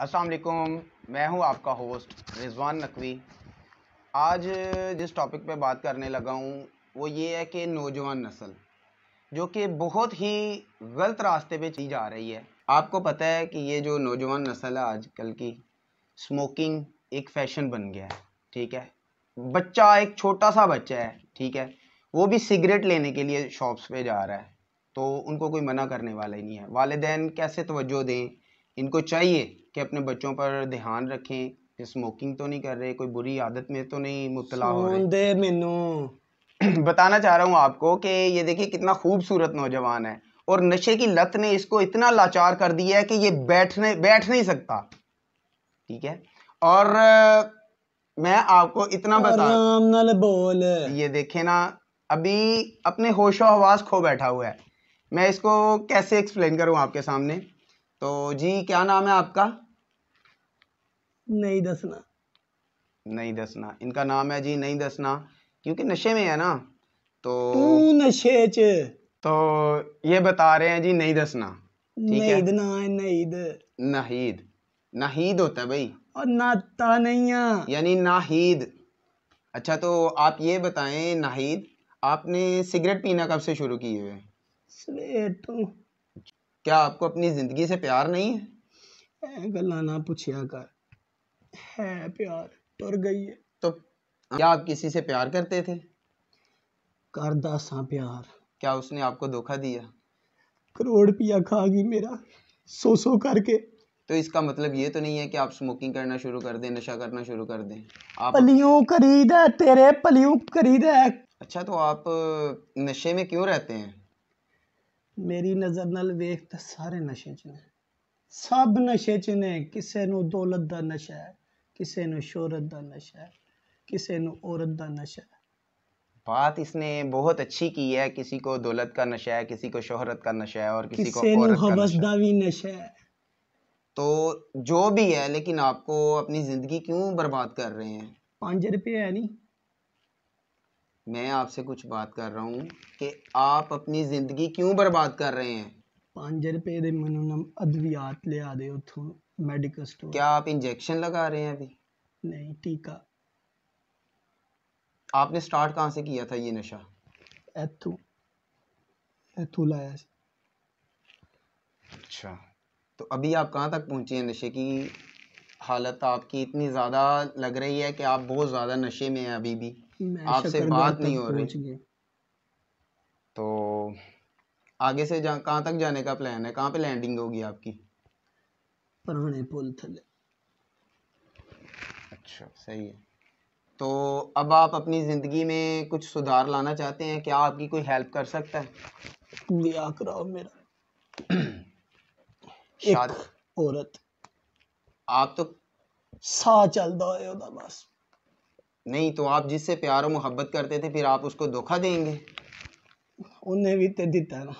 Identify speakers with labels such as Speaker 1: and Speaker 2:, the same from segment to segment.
Speaker 1: अस्सलाम वालेकुम मैं हूं आपका होस्ट रिजवान नकवी आज जिस टॉपिक पे बात करने लगा हूं वो ये है कि नौजवान नस्ल जो कि बहुत ही गलत रास्ते पे चली जा रही है आपको पता है कि ये जो नौजवान नस्ल है आजकल की स्मोकिंग एक फैशन बन गया है ठीक है बच्चा एक छोटा सा बच्चा है ठीक है वो भी सिगरेट लेने के लिए शॉप्स पे जा रहा है तो उनको कोई मना करने वाला ही नहीं है वालदेन कैसे तवज्जो दें इनको चाहिए कि अपने बच्चों पर ध्यान रखें कि स्मोकिंग तो नहीं कर रहे कोई बुरी आदत में तो नहीं मुबतला हो रहे मैनू बताना चाह रहा हूँ आपको कि ये देखिए कितना खूबसूरत नौजवान है और नशे की लत ने इसको इतना लाचार कर दिया है कि ये बैठने बैठ नहीं सकता ठीक है और मैं आपको इतना बता बोल ये देखे ना अभी अपने होशो आवाज खो बैठा हुआ है मैं इसको कैसे एक्सप्लेन करूँ आपके सामने तो जी क्या नाम है आपका नहीं दसना नहीं दसना इनका नाम है जी नहीं दसना क्योंकि नशे में है ना तो
Speaker 2: नशे च तो
Speaker 1: ये बता रहे हैं जी नहीं दसना ठीक है नहीद नहीद होता है भाई और नाता नहीं यानी नाहीद अच्छा तो आप ये बताएं नाहीद आपने सिगरेट पीना कब से शुरू की है क्या आपको अपनी ज़िंदगी से प्यार नहीं
Speaker 2: है गला ना
Speaker 1: पूछिया कर
Speaker 2: है प्यार पर गई है तो क्या आप किसी से प्यार करते थे करदा सा प्यार
Speaker 1: क्या उसने आपको धोखा दिया
Speaker 2: करोड़ पिया खा गई मेरा सो सो करके
Speaker 1: तो इसका मतलब ये तो नहीं है कि आप स्मोकिंग करना शुरू कर दें नशा करना शुरू कर दें आप
Speaker 2: पलियों करीदा तेरे पलियों खरीद अच्छा
Speaker 1: तो आप नशे में क्यों रहते हैं
Speaker 2: मेरी नज़र ਨਾਲ ਵੇਖ ਤਾਂ ਸਾਰੇ ਨਸ਼ੇ 'ਚ ਨੇ ਸਭ ਨਸ਼ੇ 'ਚ ਨੇ ਕਿਸੇ ਨੂੰ ਦੌਲਤ ਦਾ ਨਸ਼ਾ ਹੈ ਕਿਸੇ ਨੂੰ ਸ਼ੋਹਰਤ ਦਾ ਨਸ਼ਾ है किसी ਨੂੰ औरत का नशा है
Speaker 1: बात इसने बहुत अच्छी की है किसी को दौलत का नशा है किसी को शोहरत का नशा है और किसी को किसी ਨੂੰ औरत का हवस नशा है। तो जो भी है लेकिन आपको अपनी जिंदगी क्यों बर्बाद कर रहे हैं पांच रुपये है नहीं मैं आपसे कुछ बात कर रहा हूँ कि आप अपनी ज़िंदगी क्यों बर्बाद कर रहे हैं
Speaker 2: रुपए दे ਦੇ नम अद्वियात ले आ दे उठो मेडिकल स्टोर क्या
Speaker 1: आप इंजेक्शन लगा रहे हैं अभी
Speaker 2: नहीं टीका
Speaker 1: आपने स्टार्ट कहाँ से किया था ये नशा
Speaker 2: एथू एथू लाया अच्छा
Speaker 1: तो अभी आप कहाँ तक पहुँचे हैं नशे की हालत आपकी इतनी ज़्यादा लग रही है कि आप बहुत ज़्यादा नशे में हैं अभी भी आपसे बात नहीं हो रही तो आगे से जा कहां तक जाने का प्लान है कहां पे लैंडिंग होगी आपकी
Speaker 2: परवने पुल थले
Speaker 1: अच्छा सही है तो अब आप अपनी ज़िंदगी में कुछ सुधार लाना चाहते हैं क्या आपकी कोई हेल्प कर सकता है ब्याह कराओ मेरा एक औरत
Speaker 2: आप तो सा चलता है बस
Speaker 1: नहीं तो आप जिससे प्यार और मोहब्बत करते थे फिर आप उसको धोखा देंगे
Speaker 2: उन्हें भी तो दिता ना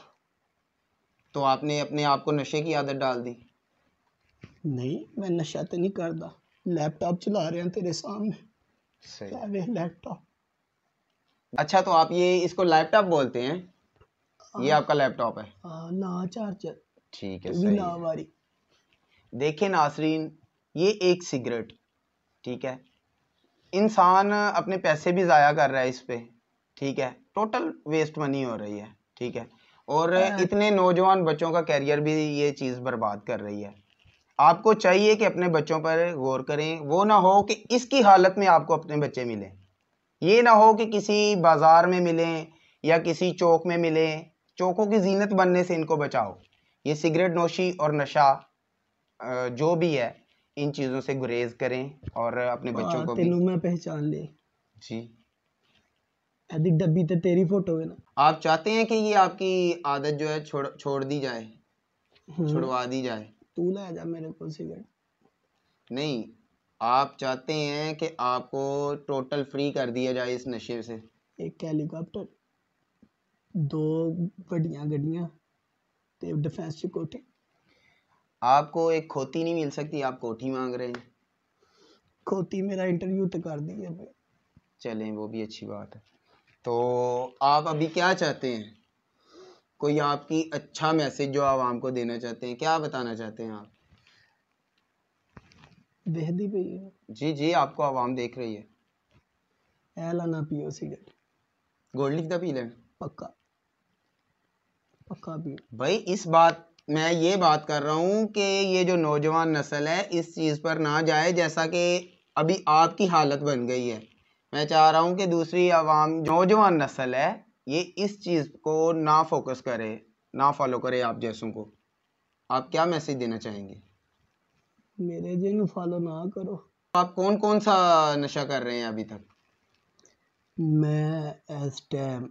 Speaker 1: तो आपने अपने आप को नशे की आदत डाल दी
Speaker 2: नहीं मैं नशा तो नहीं करता लैपटॉप चला रहे हैं तेरे
Speaker 1: सामने
Speaker 2: लैपटॉप
Speaker 1: अच्छा तो आप ये इसको लैपटॉप बोलते हैं आ, हाँ। ये आपका लैपटॉप है आ,
Speaker 2: हाँ, ना चार्जर ठीक है तो सही ना
Speaker 1: देखे नासरीन ये एक सिगरेट ठीक है इंसान अपने पैसे भी ज़ाया कर रहा है इस पर ठीक है टोटल वेस्ट मनी हो रही है ठीक है और हाँ, हाँ। इतने नौजवान बच्चों का कैरियर भी ये चीज़ बर्बाद कर रही है आपको चाहिए कि अपने बच्चों पर गौर करें वो ना हो कि इसकी हालत में आपको अपने बच्चे मिलें ये ना हो कि किसी बाज़ार में मिलें या किसी चौक में मिलें चौकों की जीनत बनने से इनको बचाओ ये सिगरेट नोशी और नशा जो भी है इन चीज़ों से गुरेज करें और अपने बच्चों हाँ, को भी मैं
Speaker 2: पहचान ले जी अधिक डब्बी तो तेरी फोटो है ना
Speaker 1: आप चाहते हैं कि ये आपकी आदत जो है छोड़ छोड़ दी जाए हम्म। छुड़वा दी जाए
Speaker 2: तू ले जा मेरे को सिगरेट
Speaker 1: नहीं आप चाहते हैं कि आपको टोटल फ्री कर दिया जाए इस नशे से
Speaker 2: एक हेलीकॉप्टर दो बढ़िया गड्डियां ते डिफेंस सिक्योरिटी
Speaker 1: आपको एक खोती नहीं मिल सकती आप कोठी मांग रहे हैं
Speaker 2: खोती मेरा इंटरव्यू तो कर दिया
Speaker 1: चले वो भी अच्छी बात है तो आप अभी क्या चाहते हैं कोई आपकी अच्छा मैसेज जो आवाम को देना चाहते हैं क्या बताना चाहते हैं आप देहदी पे जी जी आपको आवाम देख रही
Speaker 2: है एला ना पियो सिगरेट गोल्ड लिख दा पी पक्का पक्का भी
Speaker 1: भाई इस बात मैं ये बात कर रहा हूँ कि ये जो नौजवान नस्ल है इस चीज़ पर ना जाए जैसा कि अभी आपकी हालत बन गई है मैं चाह रहा हूँ कि दूसरी आवाम नौजवान नस्ल है ये इस चीज़ को ना फोकस करे ना फॉलो करे आप जैसों को आप क्या मैसेज देना चाहेंगे
Speaker 2: मेरे जिन फॉलो ना करो
Speaker 1: आप कौन कौन सा नशा कर रहे हैं अभी तक
Speaker 2: मैं इस टाइम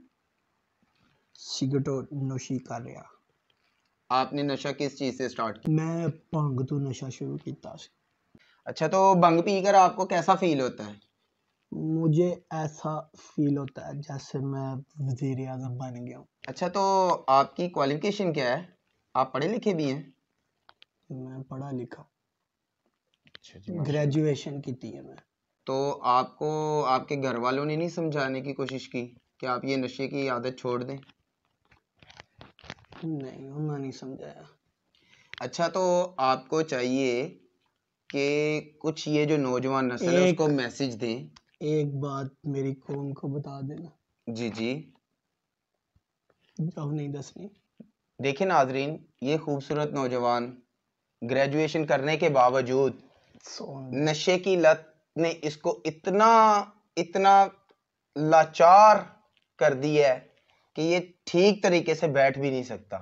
Speaker 2: सिगरेट नोशी कर रहा
Speaker 1: आपने नशा किस चीज़ से स्टार्ट
Speaker 2: किया मैं भंग तो नशा शुरू किया
Speaker 1: अच्छा तो भंग पी कर आपको कैसा फील होता है
Speaker 2: मुझे ऐसा फील होता है जैसे मैं वजीर आजम बन गया हूँ
Speaker 1: अच्छा तो आपकी क्वालिफिकेशन क्या है आप पढ़े लिखे भी हैं
Speaker 2: मैं पढ़ा लिखा ग्रेजुएशन अच्छा की थी है मैं
Speaker 1: तो आपको आपके घर वालों ने नहीं समझाने की कोशिश की कि आप ये नशे की आदत छोड़ दें
Speaker 2: नहीं हमने नहीं समझाया
Speaker 1: अच्छा तो आपको चाहिए कि कुछ ये जो नौजवान नस्ल है उसको मैसेज दें
Speaker 2: एक बात मेरी कौम को बता देना जी जी अब नहीं दस नहीं
Speaker 1: देखिए नाजरीन ये खूबसूरत नौजवान ग्रेजुएशन करने के बावजूद नशे की लत ने इसको इतना इतना लाचार कर दिया है कि ये ठीक तरीके से बैठ भी नहीं सकता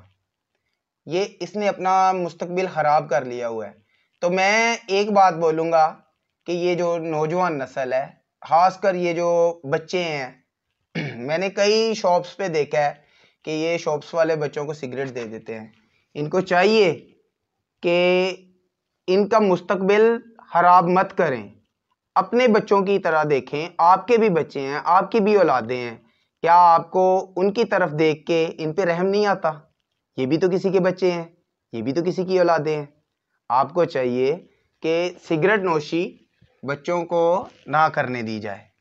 Speaker 1: ये इसने अपना मुस्तबिल ख़राब कर लिया हुआ है तो मैं एक बात बोलूँगा कि ये जो नौजवान नस्ल है खासकर ये जो बच्चे हैं मैंने कई शॉप्स पे देखा है कि ये शॉप्स वाले बच्चों को सिगरेट दे देते हैं इनको चाहिए कि इनका मुस्तबिल ख़राब मत करें अपने बच्चों की तरह देखें आपके भी बच्चे हैं आपकी भी औलादें हैं क्या आपको उनकी तरफ देख के इन पर रहम नहीं आता ये भी तो किसी के बच्चे हैं ये भी तो किसी की औलादे हैं आपको चाहिए कि सिगरेट नोशी बच्चों को ना करने दी जाए